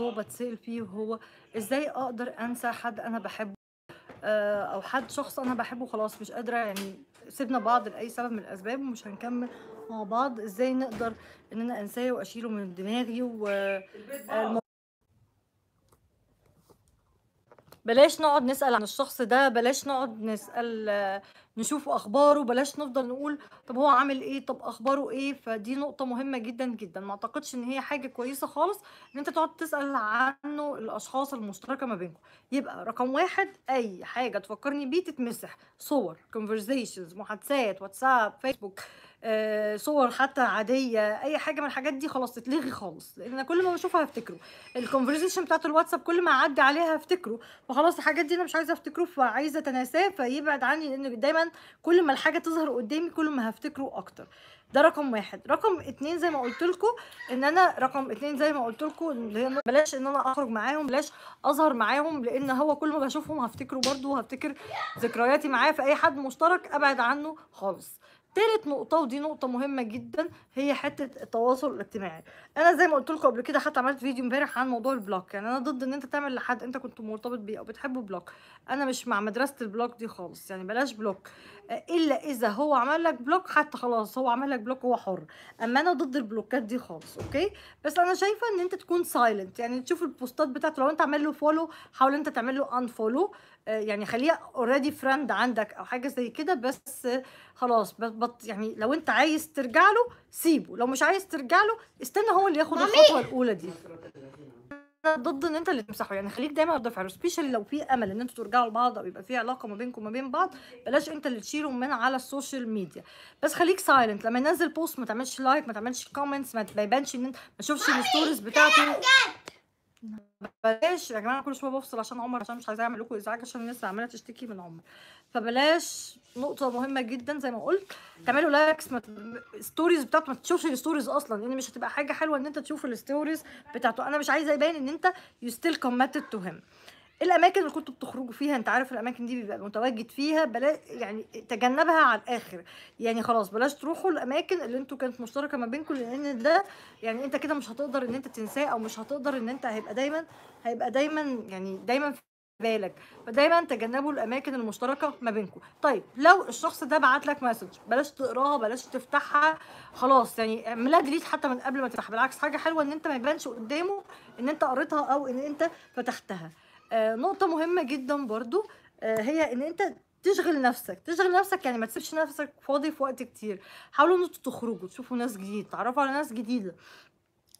الموضوع بتسال فيه وهو ازاي اقدر انسى حد انا بحبه آه، او حد شخص انا بحبه خلاص مش قادره يعني سيبنا بعض لاي سبب من الاسباب ومش هنكمل مع بعض ازاي نقدر أنا انساه واشيله من دماغي والموضوع آه، بلاش نقعد نسال عن الشخص ده بلاش نقعد نسال نشوف اخباره بلاش نفضل نقول طب هو عامل ايه طب اخباره ايه فدي نقطه مهمه جدا جدا ما اعتقدش ان هي حاجه كويسه خالص ان انت تقعد تسال عنه الاشخاص المشتركه ما بينكم يبقى رقم واحد اي حاجه تفكرني بيه تتمسح صور كونفرزيشنز محادثات واتساب فيسبوك آه، صور حتى عاديه اي حاجه من الحاجات دي خلاص تتلغي خالص لان انا كل ما بشوفها هفتكره الكونفرزيشن بتاعت الواتساب كل ما اعدي عليها هفتكره فخلاص الحاجات دي انا مش عايزه افتكره فعايزه اتناساه فيبعد عني لان دايما كل ما الحاجه تظهر قدامي كل ما هفتكره اكتر ده رقم واحد رقم اتنين زي ما قلت لكم ان انا رقم اتنين زي ما قلت لكم بلاش ان انا اخرج معاهم بلاش اظهر معاهم لان هو كل ما بشوفهم هفتكره برضو وهفتكر ذكرياتي معاه في اي حد مشترك ابعد عنه خالص تالت نقطه ودي نقطه مهمه جدا هي حته التواصل الاجتماعي انا زي ما قلت لكم قبل كده حتى عملت فيديو امبارح عن موضوع البلوك يعني انا ضد ان انت تعمل لحد انت كنت مرتبط بيه او بتحبه بلوك انا مش مع مدرسه البلوك دي خالص يعني بلاش بلوك الا اذا هو عمل لك بلوك حتى خلاص هو عمل لك بلوك هو حر اما انا ضد البلوكات دي خالص اوكي بس انا شايفه ان انت تكون سايلنت يعني تشوف البوستات بتاعته لو انت عامل له فولو حاول انت تعمل له ان آه، فولو يعني خليه اوريدي فريند عندك او حاجه زي كده بس خلاص بط يعني لو انت عايز ترجع له سيبه لو مش عايز ترجع له استنى هو اللي ياخد الخطوه الاولى دي ضد ان انت اللي تمسحه يعني خليك دايما رد فعل سبيشالي لو في امل ان انتوا ترجعوا لبعض او يبقى في علاقه ما بينكم وما بين بعض بلاش انت اللي تشيله من على السوشيال ميديا بس خليك سايلنت لما ينزل بوست ما تعملش لايك ما تعملش كومنتس ما يبانش ان انت ما تشوفش الستوريز بتاعته بلاش يا جماعه كل شويه بفصل عشان عمر عشان مش عايزه اعمل لكم ازعاج عشان الناس عماله تشتكي من عمر فبلاش نقطه مهمه جدا زي ما قلت تعملوا لايكس ما ستوريز بتاعته ما تشوفش الستوريز اصلا لان يعني مش هتبقى حاجه حلوه ان انت تشوف الستوريز بتاعته انا مش عايزه يبان ان انت يو ستيل كوميتد تو هيم الاماكن اللي كنتوا بتخرجوا فيها انت عارف الاماكن دي بيبقى متواجد فيها بلا يعني تجنبها على الاخر يعني خلاص بلاش تروحوا الاماكن اللي انتوا كانت مشتركه ما بينكم لان ده يعني انت كده مش هتقدر ان انت تنساه او مش هتقدر ان انت هيبقى دايما هيبقى دايما يعني دايما في بالك فدايما تجنبوا الاماكن المشتركه ما بينكم طيب لو الشخص ده بعت لك مسج بلاش تقراها بلاش تفتحها خلاص يعني اعملها ديليت حتى من قبل ما تفتح بالعكس حاجه حلوه ان انت ما يبانش قدامه ان انت قريتها او ان انت فتحتها آه، نقطه مهمه جدا برضو آه، هي ان انت تشغل نفسك تشغل نفسك يعني ما تسيبش نفسك فاضي في وقت كتير حاولوا ان انتوا تخرجوا تشوفوا ناس جديد تعرفوا على ناس جديده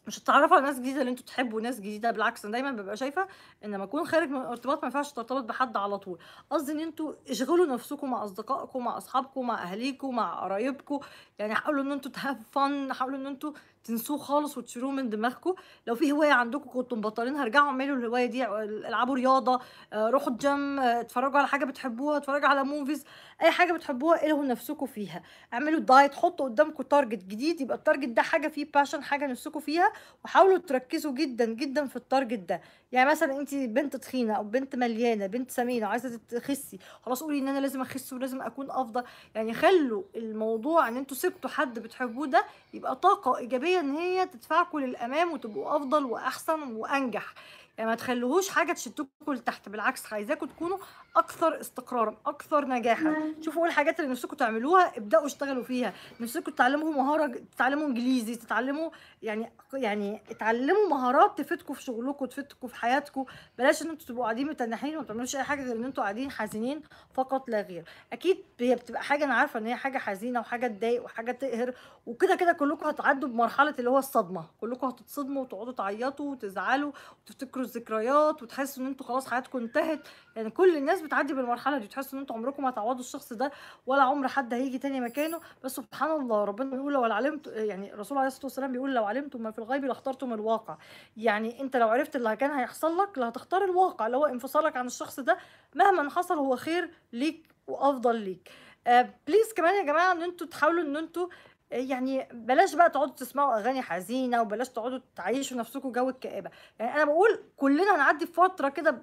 مش هتتعرفوا على ناس جديده اللي انتوا تحبوا ناس جديده بالعكس انا دايما ببقى شايفه ان لما اكون خارج من ارتباط ما ينفعش ترتبط بحد على طول قصدي ان انتوا اشغلوا نفسكم مع اصدقائكم مع اصحابكم مع اهاليكم مع قرايبكم يعني حاولوا ان انتوا تهاف فن حاولوا ان انتوا تنسوه خالص وتشيلوه من دماغكم لو في هوايه عندكم كنتم مبطلينها ارجعوا اعملوا الهوايه دي آه، العبوا رياضه آه، روحوا الجيم آه، اتفرجوا على حاجه بتحبوها اتفرجوا على موفيز اي حاجه بتحبوها الهوا نفسكم فيها اعملوا دايت حطوا قدامكم تارجت جديد يبقى التارجت ده حاجه فيه باشن حاجه نفسكم فيها وحاولوا تركزوا جدا جدا في التارجت ده يعني مثلا انت بنت تخينه او بنت مليانه بنت سمينه عايزه تخسي خلاص قولي ان انا لازم اخس ولازم اكون افضل يعني خلوا الموضوع ان انتوا سبتوا حد بتحبوه ده يبقى طاقه ايجابيه العملية ان هي تدفعكم للامام وتبقوا افضل واحسن وانجح آه، ما تخلوهوش حاجه تشدكم لتحت بالعكس عايزاكم تكونوا اكثر استقرارا اكثر نجاحا نعم. شوفوا ايه الحاجات اللي نفسكم تعملوها ابداوا اشتغلوا فيها نفسكم تتعلموا مهاره تتعلموا انجليزي تتعلموا يعني يعني اتعلموا مهارات تفيدكم في شغلكم تفيدكم في حياتكم بلاش ان انتوا تبقوا قاعدين متنحين وما تعملوش اي حاجه غير ان انتوا قاعدين حزينين فقط لا غير اكيد هي بتبقى حاجه انا عارفه ان هي حاجه حزينه وحاجه تضايق وحاجه تقهر وكده كده كلكم هتعدوا بمرحله اللي هو الصدمه كلكم هتتصدموا وتقعدوا تعيطوا وتزعلوا وتفتكروا الذكريات وتحس ان انتوا خلاص حياتكم انتهت يعني كل الناس بتعدي بالمرحله دي تحس ان انتوا عمركم ما هتعوضوا الشخص ده ولا عمر حد هيجي تاني مكانه بس سبحان الله ربنا بيقول لو علمت يعني الرسول عليه الصلاه والسلام بيقول لو علمتم ما في الغيب لاخترتم الواقع يعني انت لو عرفت اللي كان هيحصل لك لا هتختار الواقع اللي هو انفصالك عن الشخص ده مهما حصل هو خير ليك وافضل ليك آه بليز كمان يا جماعه ان انتوا تحاولوا ان انتوا يعني بلاش بقى تقعدوا تسمعوا اغاني حزينه وبلاش تقعدوا تعيشوا نفسكم جو الكآبه يعني انا بقول كلنا هنعدي فتره كده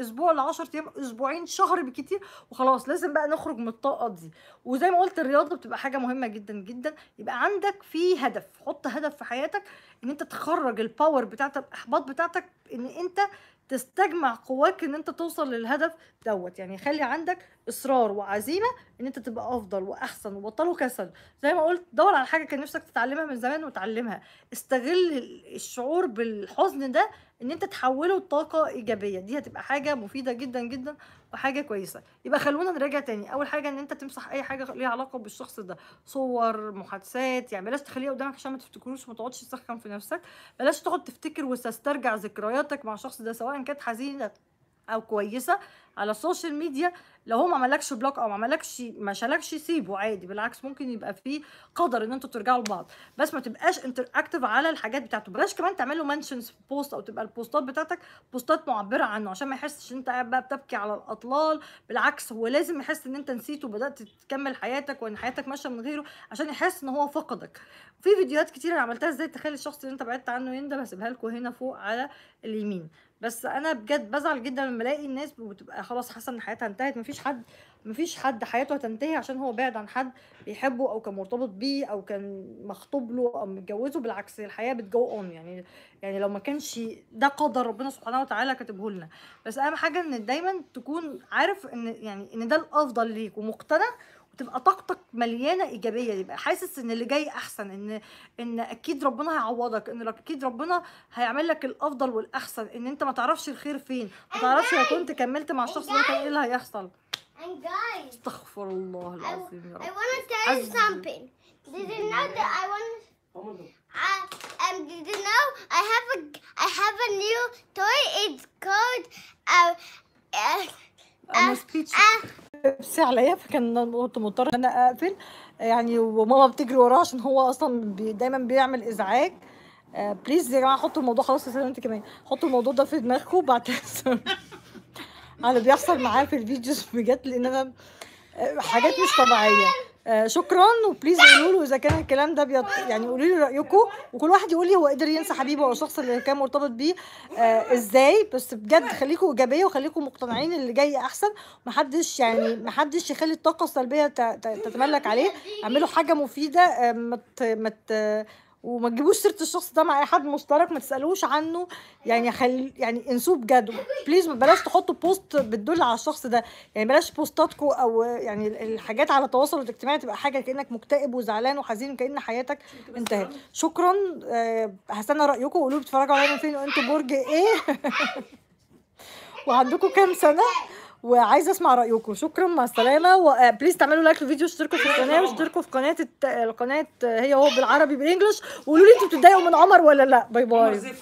اسبوع ل 10 ايام اسبوعين شهر بكتير وخلاص لازم بقى نخرج من الطاقه دي وزي ما قلت الرياضه بتبقى حاجه مهمه جدا جدا يبقى عندك في هدف حط هدف في حياتك ان انت تخرج الباور بتاعتك الاحباط بتاعتك ان انت تستجمع قواك ان انت توصل للهدف دوت يعني خلي عندك اصرار وعزيمه ان انت تبقى افضل واحسن وبطلوا كسل زي ما قلت دور على حاجه كان نفسك تتعلمها من زمان وتعلمها استغل الشعور بالحزن ده ان انت تحوله لطاقه ايجابيه دي هتبقى حاجه مفيده جدا جدا وحاجه كويسه يبقى خلونا نراجع تاني اول حاجه ان انت تمسح اي حاجه ليها علاقه بالشخص ده صور محادثات يعني بلاش تخليها قدامك عشان ما تفتكروش وما تقعدش تسخن في نفسك بلاش تقعد تفتكر وتسترجع ذكرياتك مع الشخص ده سواء كانت حزينه او كويسه على السوشيال ميديا لو هو ما عملكش بلوك او ما عملكش ما شالكش سيبه عادي بالعكس ممكن يبقى فيه قدر ان انتوا ترجعوا لبعض بس ما تبقاش انتر اكتف على الحاجات بتاعته بلاش كمان تعمل له منشنز في بوست او تبقى البوستات بتاعتك بوستات معبره عنه عشان ما يحسش ان انت قاعد بقى بتبكي على الاطلال بالعكس هو لازم يحس ان انت نسيته وبدات تكمل حياتك وان حياتك ماشيه من غيره عشان يحس ان هو فقدك في فيديوهات كتير انا عملتها ازاي تخلي الشخص اللي انت بعدت عنه يندم هسيبها لكم هنا فوق على اليمين بس انا بجد بزعل جدا لما الاقي الناس بتبقى خلاص حاسه ان حياتها انتهت مفيش مفيش حد مفيش حد حياته هتنتهي عشان هو بعد عن حد بيحبه او كان مرتبط بيه او كان مخطوب له او متجوزه بالعكس الحياه بتجو اون يعني يعني لو ما كانش ده قدر ربنا سبحانه وتعالى كاتبه لنا بس اهم حاجه ان دايما تكون عارف ان يعني ان ده الافضل ليك ومقتنع تبقى طاقتك مليانه ايجابيه يبقى حاسس ان اللي جاي احسن ان ان اكيد ربنا هيعوضك ان اكيد ربنا هيعمل لك الافضل والاحسن ان انت ما تعرفش الخير فين ما تعرفش لو كنت كملت مع الشخص ده كان ايه اللي هيحصل And guys, استغفر الله العظيم يا رب. I want to tell you something. Did you know that I want? I um. Did you know I have a I have a new toy. It's called أنا uh, uh, uh, بس عليا فكان كنت مضطر إن أنا أقفل يعني وماما بتجري وراه عشان هو أصلا بي دايما بيعمل إزعاج بليز آه، يا جماعة حطوا الموضوع خلاص يا سلام أنت كمان حطوا الموضوع ده في دماغكم كده انا بيحصل معايا في الفيديوز بجد لان انا حاجات مش طبيعيه آه شكرا وبليز قولوا له اذا كان الكلام ده بيط... يعني قولوا لي رايكم وكل واحد يقول لي هو قدر ينسى حبيبه او الشخص اللي كان مرتبط بيه آه ازاي بس بجد خليكم ايجابيه وخليكم مقتنعين اللي جاي احسن محدش يعني محدش يخلي الطاقه السلبيه تتملك عليه اعملوا حاجه مفيده آه مت... مت... وما تجيبوش سيره الشخص ده مع اي حد مشترك ما تسالوش عنه يعني خل يعني انسوه بجد بليز بلاش تحطوا بوست بتدل على الشخص ده يعني بلاش بوستاتكم او يعني الحاجات على التواصل الاجتماعي تبقى حاجه كانك مكتئب وزعلان وحزين كان حياتك انتهت شكرا آه هستنى رايكم قولوا لي بتتفرجوا علينا فين وانتوا برج ايه وعندكم كام سنه وعايزه اسمع رايكم شكرا مع السلامه وبليز آه، تعملوا لايك للفيديو اشتركوا في القناه واشتركوا في قناه الت... القناه آه، هي هو بالعربي بالانجلش وقولوا لي انتوا بتتضايقوا من عمر ولا لا باي باي